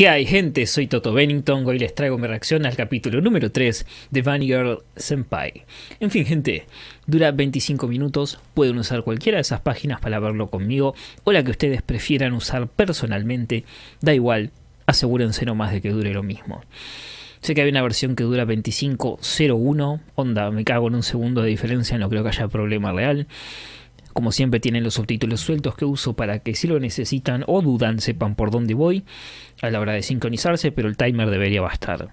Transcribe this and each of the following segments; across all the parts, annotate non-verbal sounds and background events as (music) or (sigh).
¿Qué hay, gente? Soy Toto Bennington. Hoy les traigo mi reacción al capítulo número 3 de Bunny Girl Senpai. En fin, gente, dura 25 minutos. Pueden usar cualquiera de esas páginas para verlo conmigo o la que ustedes prefieran usar personalmente. Da igual, asegúrense no más de que dure lo mismo. Sé que hay una versión que dura 25.01. Onda, me cago en un segundo de diferencia, no creo que haya problema real como siempre tienen los subtítulos sueltos que uso para que si lo necesitan o dudan sepan por dónde voy a la hora de sincronizarse, pero el timer debería bastar.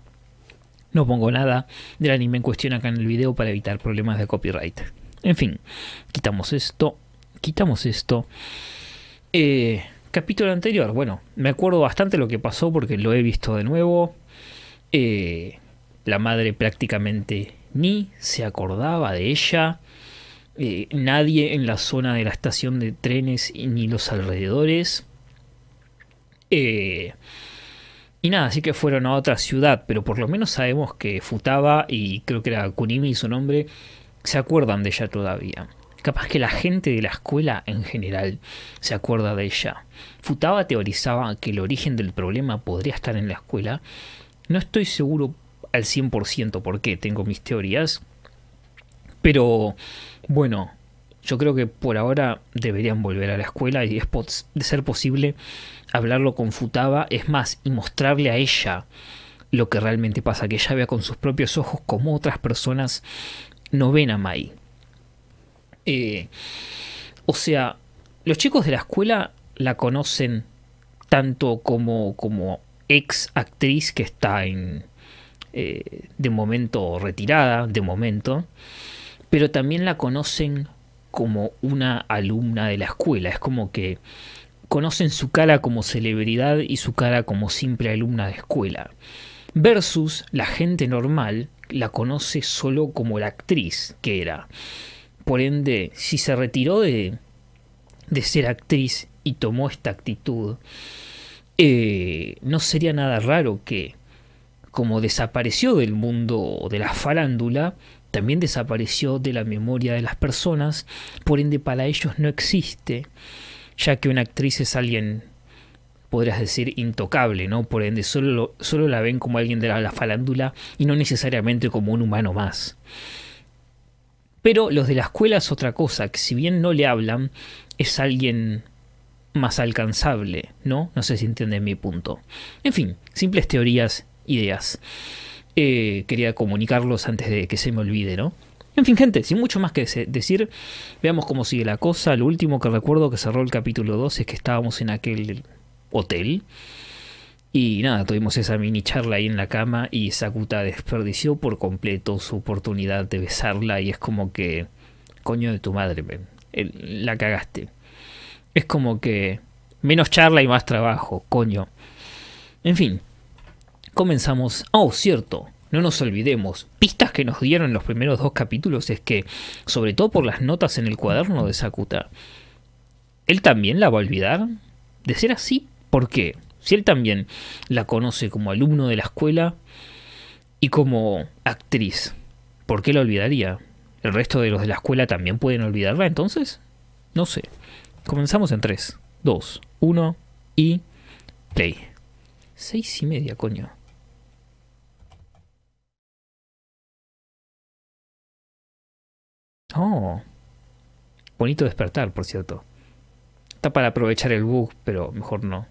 No pongo nada del anime en cuestión acá en el video para evitar problemas de copyright. En fin, quitamos esto, quitamos esto. Eh, capítulo anterior, bueno, me acuerdo bastante lo que pasó porque lo he visto de nuevo. Eh, la madre prácticamente ni se acordaba de ella. Eh, nadie en la zona de la estación de trenes ni los alrededores. Eh, y nada, así que fueron a otra ciudad, pero por lo menos sabemos que Futaba y creo que era Kunimi su nombre, se acuerdan de ella todavía. Capaz que la gente de la escuela en general se acuerda de ella. Futaba teorizaba que el origen del problema podría estar en la escuela. No estoy seguro al 100% por qué, tengo mis teorías. Pero bueno, yo creo que por ahora deberían volver a la escuela y es de ser posible hablarlo con Futaba, es más, y mostrarle a ella lo que realmente pasa, que ella vea con sus propios ojos como otras personas no ven a Mai. Eh, o sea, los chicos de la escuela la conocen tanto como, como ex actriz que está en, eh, de momento retirada, de momento, pero también la conocen como una alumna de la escuela. Es como que conocen su cara como celebridad y su cara como simple alumna de escuela. Versus la gente normal la conoce solo como la actriz que era. Por ende, si se retiró de, ser actriz y tomó esta actitud, eh, no sería nada raro que, como desapareció del mundo de la farándula, también desapareció de la memoria de las personas, por ende para ellos no existe, ya que una actriz es alguien, podrías decir, intocable, ¿no? Por ende solo, solo la ven como alguien de la, falándula y no necesariamente como un humano más. Pero los de la escuela es otra cosa, que si bien no le hablan, es alguien más alcanzable, ¿no? No sé si entienden mi punto. En fin, simples teorías, ideas. Eh, quería comunicarlos antes de que se me olvide, ¿no? En fin, gente, sin mucho más que decir, veamos cómo sigue la cosa. Lo último que recuerdo que cerró el capítulo 2 es que estábamos en aquel hotel. Y nada, tuvimos esa mini charla ahí en la cama y Sakuta desperdició por completo su oportunidad de besarla y es como que... Coño de tu madre, la cagaste. Es como que... Menos charla y más trabajo, coño. En fin, comenzamos. Oh, cierto, no nos olvidemos, pistas que nos dieron los primeros dos capítulos es que, sobre todo por las notas en el cuaderno de Sakuta, él también la va a olvidar. De ser así, ¿por qué? Si él también la conoce como alumno de la escuela y como actriz, ¿por qué la olvidaría? ¿El resto de los de la escuela también pueden olvidarla entonces? No sé. Comenzamos en 3, 2, 1 y play. Seis y media, coño. Oh. Bonito despertar, por cierto. Está para aprovechar el bug, pero mejor no.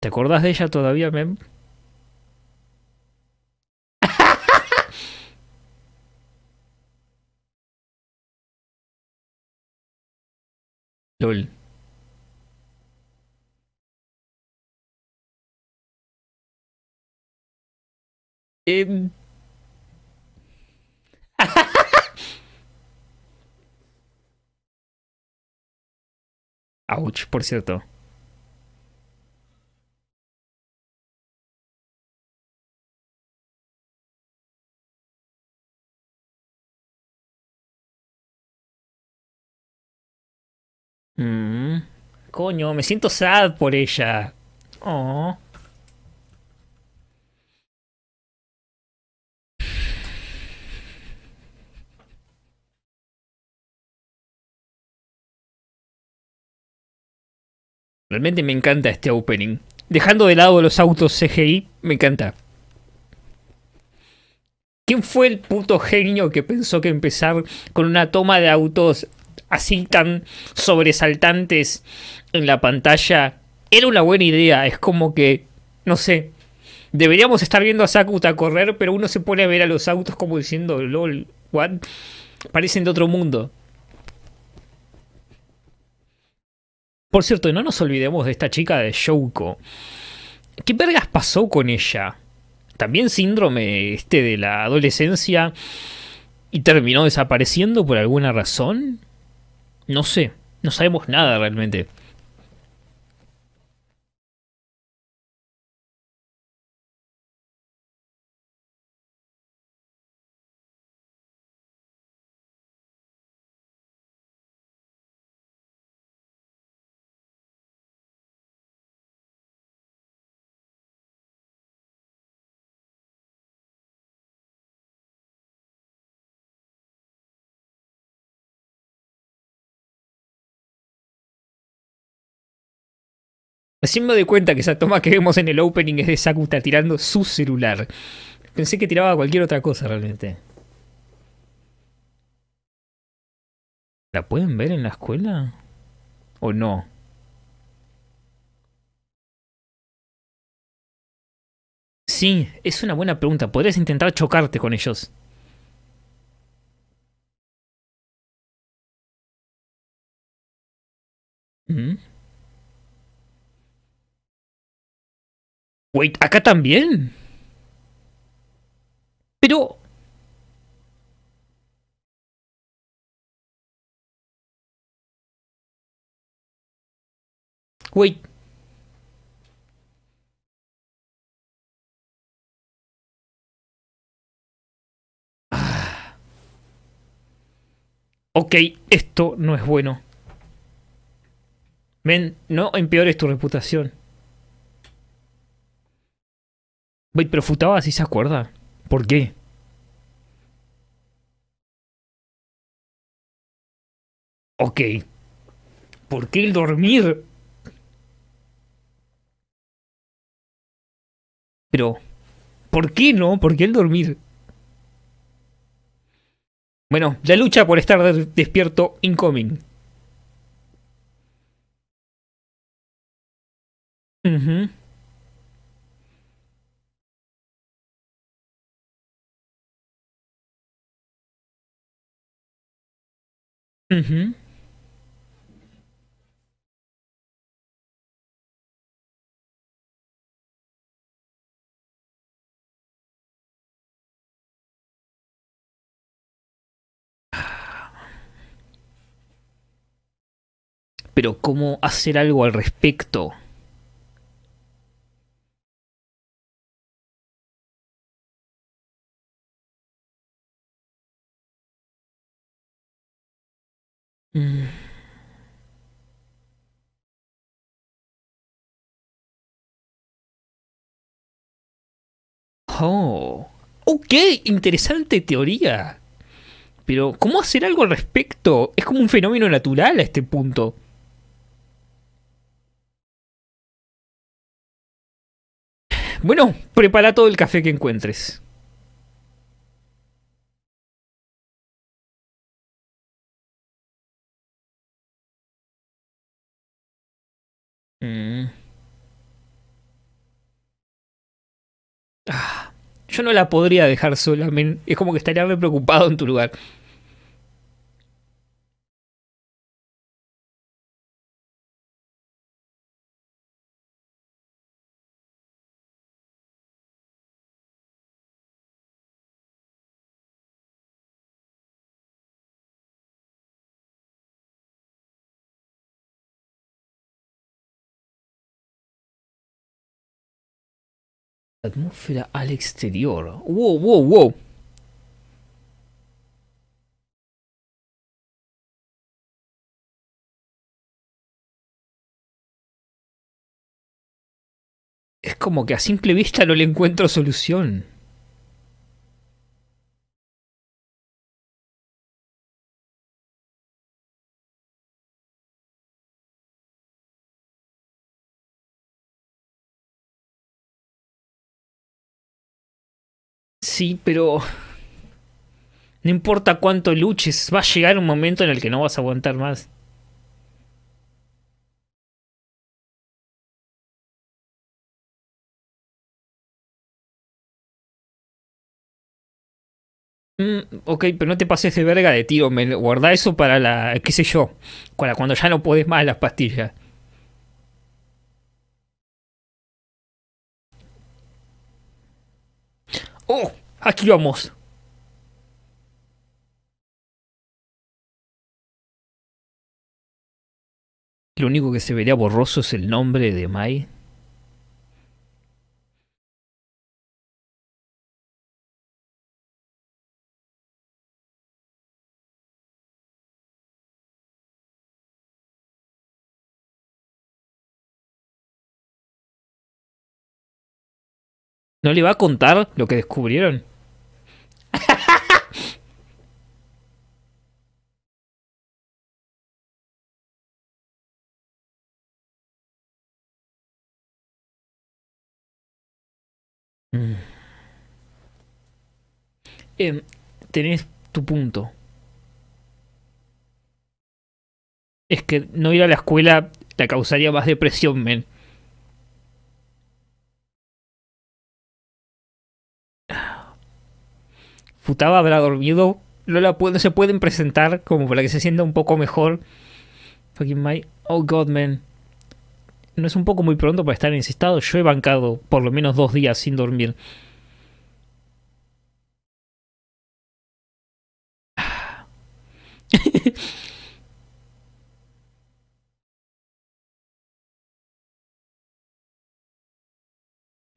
¿Te acordás de ella todavía, Mem? (laughs) LOL. Em. (laughs) por cierto. Mm. Coño, me siento sad por ella. Oh. Realmente me encanta este opening. Dejando de lado los autos CGI, me encanta. ¿Quién fue el puto genio que pensó que empezar con una toma de autos así tan sobresaltantes en la pantalla era una buena idea? Es como que, no sé, deberíamos estar viendo a Sakuta correr, pero uno se pone a ver a los autos como diciendo, lol, what? Parecen de otro mundo. Por cierto, no nos olvidemos de esta chica de Shouko. ¿Qué vergas pasó con ella? También síndrome este de la adolescencia y terminó desapareciendo por alguna razón. No sé, no sabemos nada realmente. Haciendo me doy cuenta que esa toma que vemos en el opening es de Sakuta tirando su celular. Pensé que tiraba cualquier otra cosa realmente. ¿La pueden ver en la escuela? ¿O no? Sí, es una buena pregunta. Podrías intentar chocarte con ellos. ¿Mm? Wait, acá también. Pero... Wait. Ah. Ok, esto no es bueno. Men, no empeores tu reputación. Wait, pero Futaba sí se acuerda. ¿Por qué? Ok. ¿Por qué el dormir? Pero, ¿por qué no? ¿Por qué el dormir? Bueno, la lucha por estar despierto incoming. Uh Pero ¿cómo hacer algo al respecto? Oh, qué interesante teoría. Pero, ¿cómo hacer algo al respecto? Es como un fenómeno natural a este punto. Bueno, prepara todo el café que encuentres. Mm. Ah yo no la podría dejar sola. es como que estaría preocupado en tu lugar. atmósfera al exterior. ¡Wow, wow, wow! Es como que a simple vista no le encuentro solución. sí, pero no importa cuánto luches, va a llegar un momento en el que no vas a aguantar más. Mm, ok, pero no te pases de verga de tío, me guarda eso para la, qué sé yo, para cuando ya no podés más las pastillas. ¡Oh! Aquí vamos. Lo único que se vería borroso es el nombre de Mai. ¿No le va a contar lo que descubrieron? Mm. Em, tenés tu punto. Es que no ir a la escuela te causaría más depresión, men. Futaba habrá dormido. no se pueden presentar como para que se sienta un poco mejor. Fucking my. Oh god, man. ¿No es un poco muy pronto para estar en ese estado? Yo he bancado por lo menos dos días sin dormir. (laughs)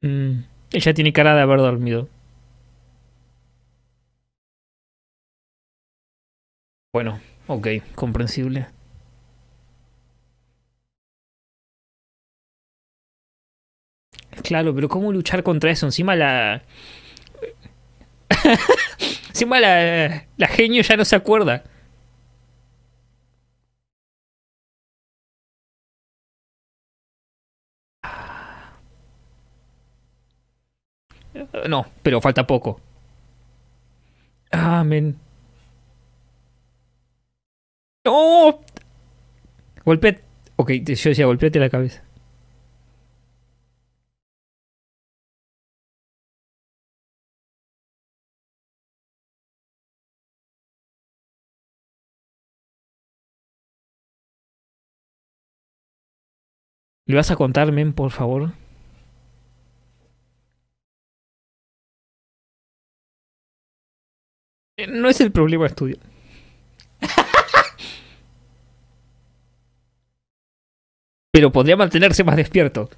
Mm, ella tiene cara de haber dormido. Bueno, ok, comprensible. Claro, pero ¿cómo luchar contra eso? Encima la... (laughs) Encima la, la genio ya no se acuerda. Ah. No, pero falta poco. Amén. Ah, oh, ¡No! Golpea. Ok, yo decía, golpeate la cabeza. ¿Le vas a contar, men, por favor? Eh, no es el problema estudio. (laughs) Pero podría mantenerse más despierto.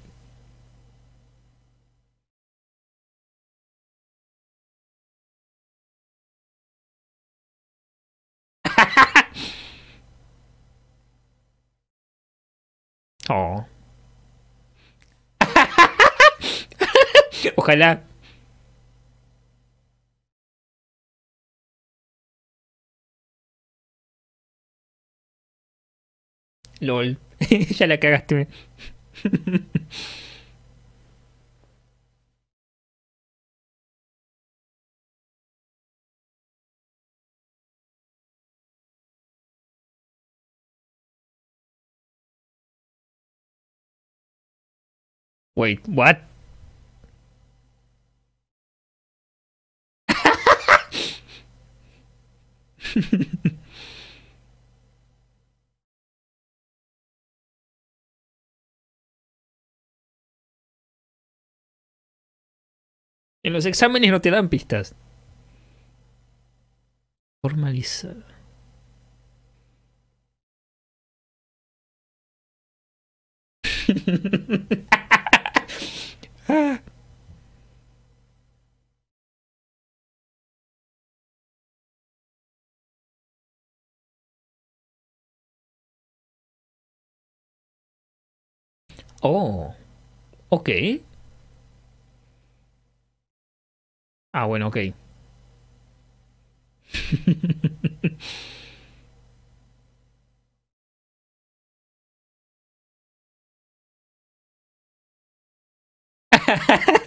(laughs) Oh. Ojalá. LOL. (laughs) ya la cagaste. Wait, what? (laughs) en los exámenes no te dan pistas. Formalizada. (laughs) Oh, ok. Ah, bueno, ok. (laughs)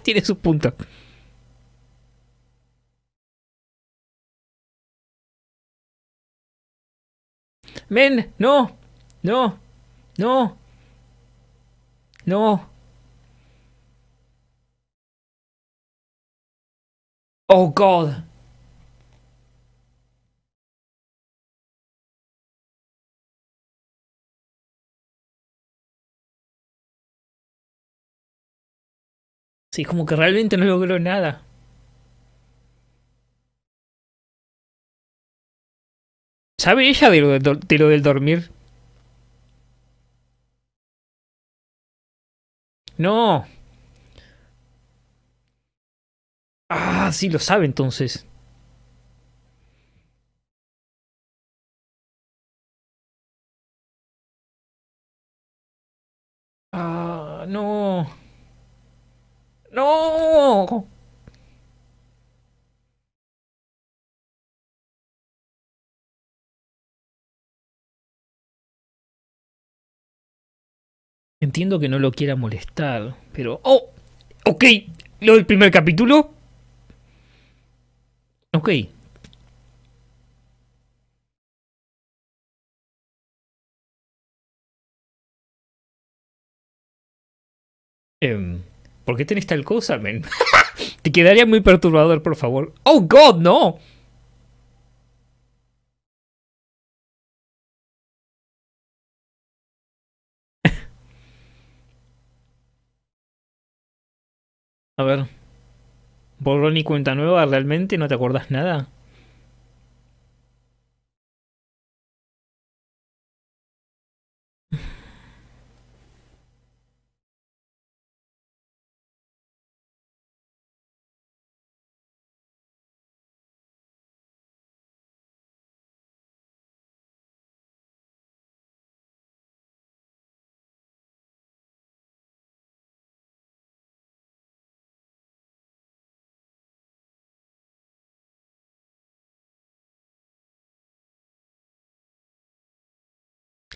Tiene su punto. Men, no, no, no. No. Oh God. Sí, como que realmente no logró nada. ¿Sabe ella de lo, de lo del dormir? No. Ah, sí lo sabe entonces. Entiendo que no lo quiera molestar, pero... ¡Oh! Ok, lo ¿El primer capítulo. Ok. Em, ¿Por qué tenés tal cosa, men? (laughs) Te quedaría muy perturbador, por favor. ¡Oh, God, no! A ver. Borrón y cuenta nueva, ¿realmente no te acordás nada?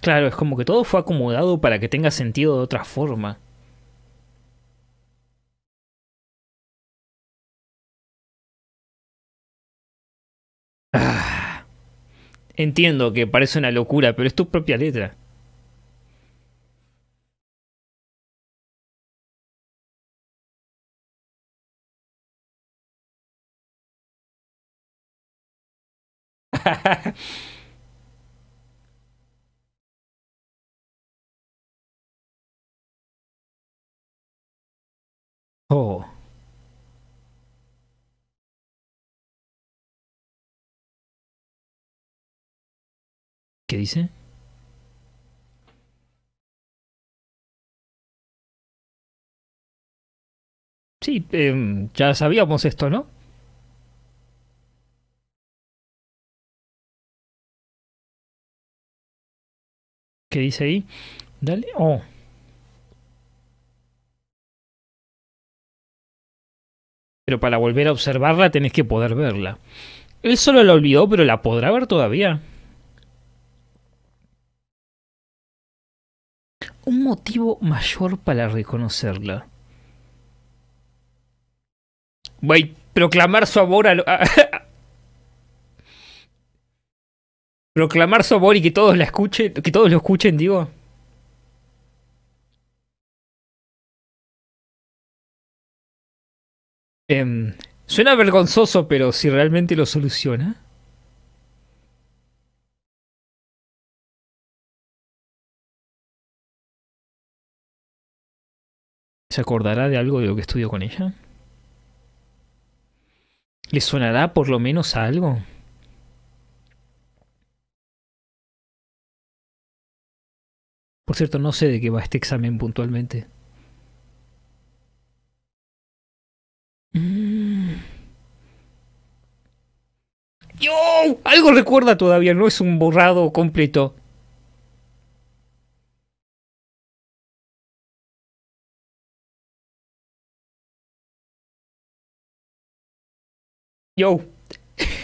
Claro, es como que todo fue acomodado para que tenga sentido de otra forma. Ah. Entiendo que parece una locura, pero es tu propia letra. Oh. ¿Qué dice? Sí, em, ya sabíamos esto, ¿no? ¿Qué dice ahí? Dale. Oh. pero para volver a observarla tenés que poder verla. Él solo la olvidó, pero la podrá ver todavía. Un motivo mayor para reconocerla. Voy a proclamar su amor a, (laughs) proclamar su amor y que todos la escuchen, que todos lo escuchen, digo. Em, suena vergonzoso, pero si realmente lo soluciona. ¿Se acordará de algo de lo que estudió con ella? ¿Le sonará por lo menos a algo? Por cierto, no sé de qué va este examen puntualmente. Mm. Yo, algo recuerda todavía, no es un borrado completo. Yo, (laughs)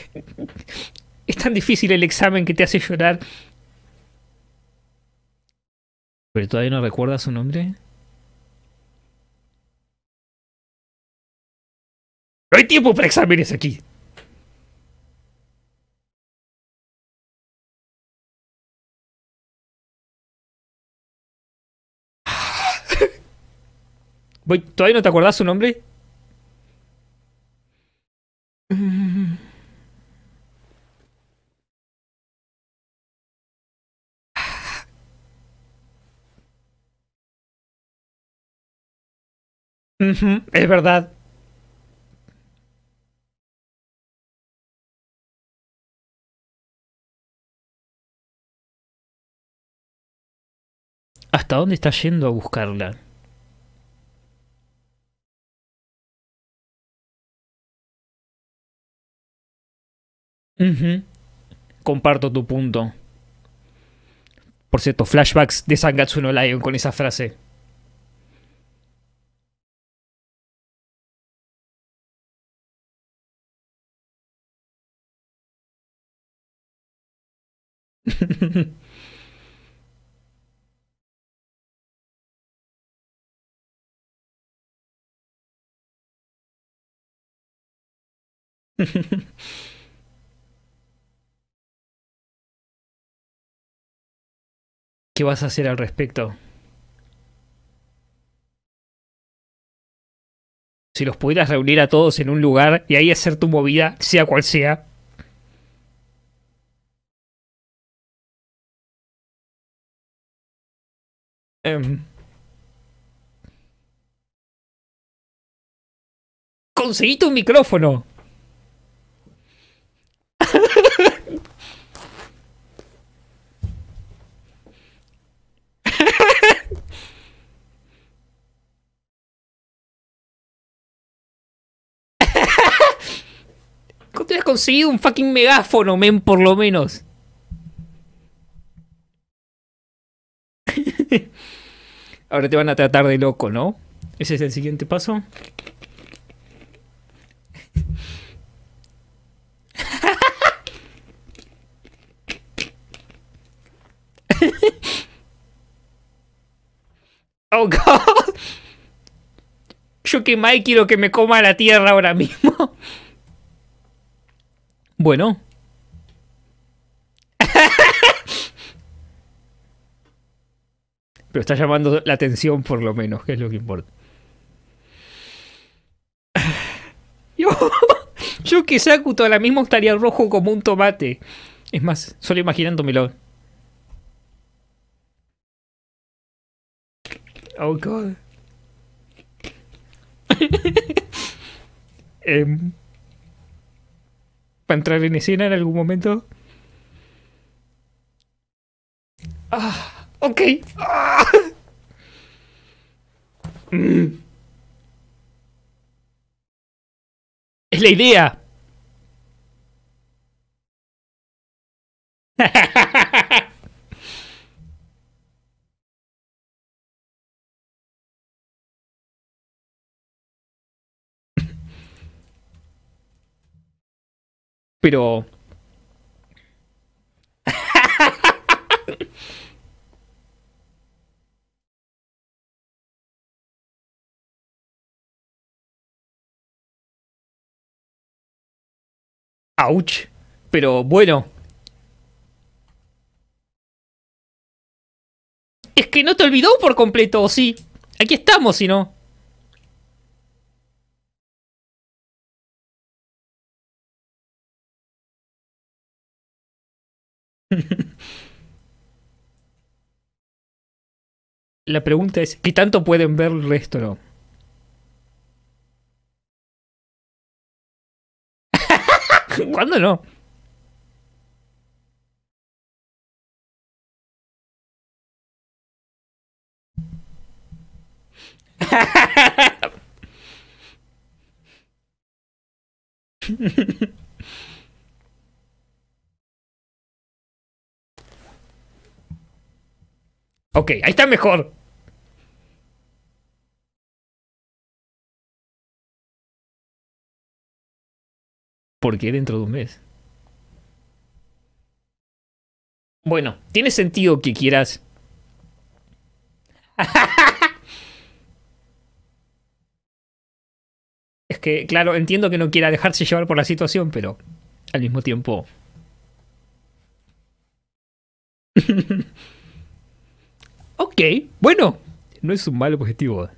es tan difícil el examen que te hace llorar. ¿Pero todavía no recuerdas su nombre? No hay tiempo para exámenes aquí. (laughs) ¿Todavía no te acordás su nombre? mhm, es verdad. ¿Hasta dónde está yendo a buscarla? Comparto tu punto. Por cierto, flashbacks de Sangatsu no Lion con esa frase. (laughs) ¿Qué vas a hacer al respecto? Si los pudieras reunir a todos en un lugar y ahí hacer tu movida, sea cual sea, em. Conseguí tu micrófono. conseguido un fucking megáfono, men, por lo menos. (laughs) Ahora te van a tratar de loco, ¿no? Ese es el siguiente paso. (laughs) Oh God. Yo que Mike quiero que me coma la tierra ahora mismo. (laughs) Bueno. Pero está llamando la atención por lo menos, que es lo que importa. Yo, yo que Sakuto ahora mismo estaría rojo como un tomate. Es más, solo imaginándomelo. Oh, God. um. (laughs) para entrar en escena en algún momento. Ah, ok. Ah. Es la idea. (laughs) Pero... (laughs) Ouch. Pero bueno. Es que no te olvidó por completo, sí. Aquí estamos, si no. (laughs) La pregunta es, ¿qué tanto pueden ver el resto (laughs) ¿Cuándo no? (laughs) Ok, ahí está mejor. ¿Por qué dentro de un mes? Bueno, tiene sentido que quieras... (laughs) es que, claro, entiendo que no quiera dejarse llevar por la situación, pero al mismo tiempo... (laughs) Ok, bueno, no es un mal objetivo.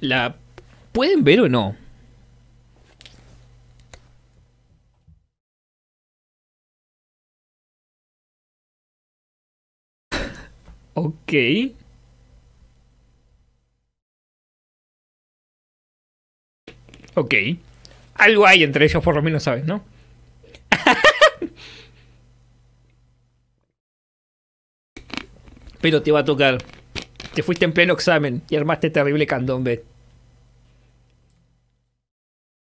¿La pueden ver o no? (laughs) ok. Ok algo hay entre ellos, por lo menos sabes, ¿no? (laughs) Pero te va a tocar. Te fuiste en pleno examen y armaste terrible candombe.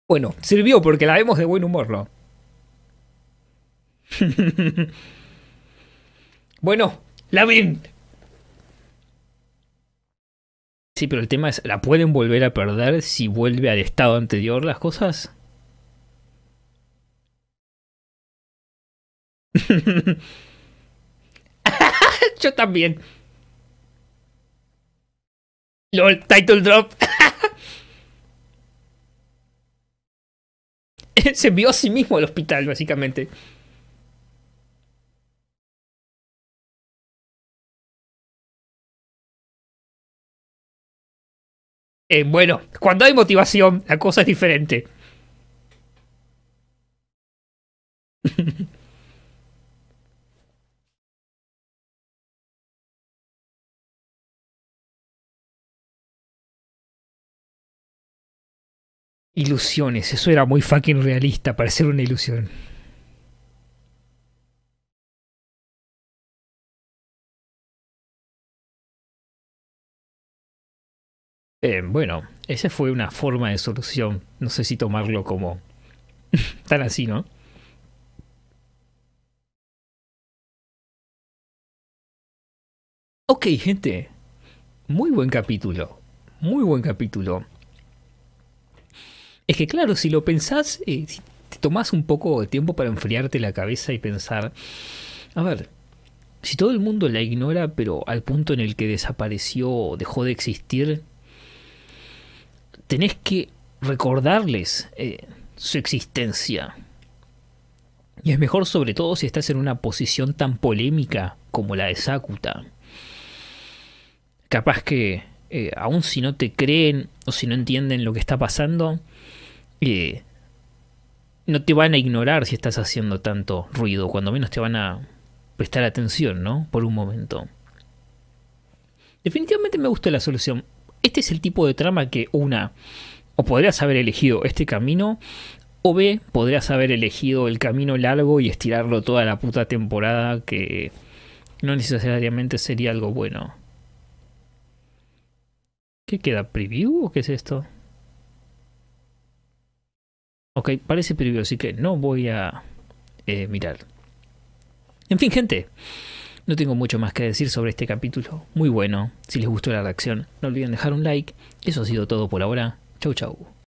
Bueno, sirvió porque la vemos de buen humor, ¿no? (laughs) bueno, la ven. Sí, pero el tema es, ¿la pueden volver a perder si vuelve al estado anterior las cosas? (laughs) Yo también. LOL, title drop. (laughs) Se envió a sí mismo al hospital, básicamente. Eh, bueno, cuando hay motivación, la cosa es diferente. (laughs) Ilusiones, eso era muy fucking realista, parecer una ilusión. Eh, bueno, esa fue una forma de solución. No sé si tomarlo como (laughs) tan así, ¿no? Ok, gente. Muy buen capítulo. Muy buen capítulo. Es que claro, si lo pensás, eh, si te tomás un poco de tiempo para enfriarte la cabeza y pensar, a ver, si todo el mundo la ignora, pero al punto en el que desapareció o dejó de existir, tenés que recordarles eh, su existencia. Y es mejor sobre todo si estás en una posición tan polémica como la de Sakuta. Capaz que, eh, aun si no te creen o si no entienden lo que está pasando, eh, no te van a ignorar si estás haciendo tanto ruido, cuando menos te van a prestar atención, ¿no? Por un momento. Definitivamente me gusta la solución este es el tipo de trama que una, o podrías haber elegido este camino, o B, podrías haber elegido el camino largo y estirarlo toda la puta temporada que no necesariamente sería algo bueno. ¿Qué queda? ¿Preview o qué es esto? Ok, parece preview, así que no voy a eh, mirar. En fin, gente. No tengo mucho más que decir sobre este capítulo. Muy bueno. Si les gustó la reacción, no olviden dejar un like. Eso ha sido todo por ahora. Chau chau.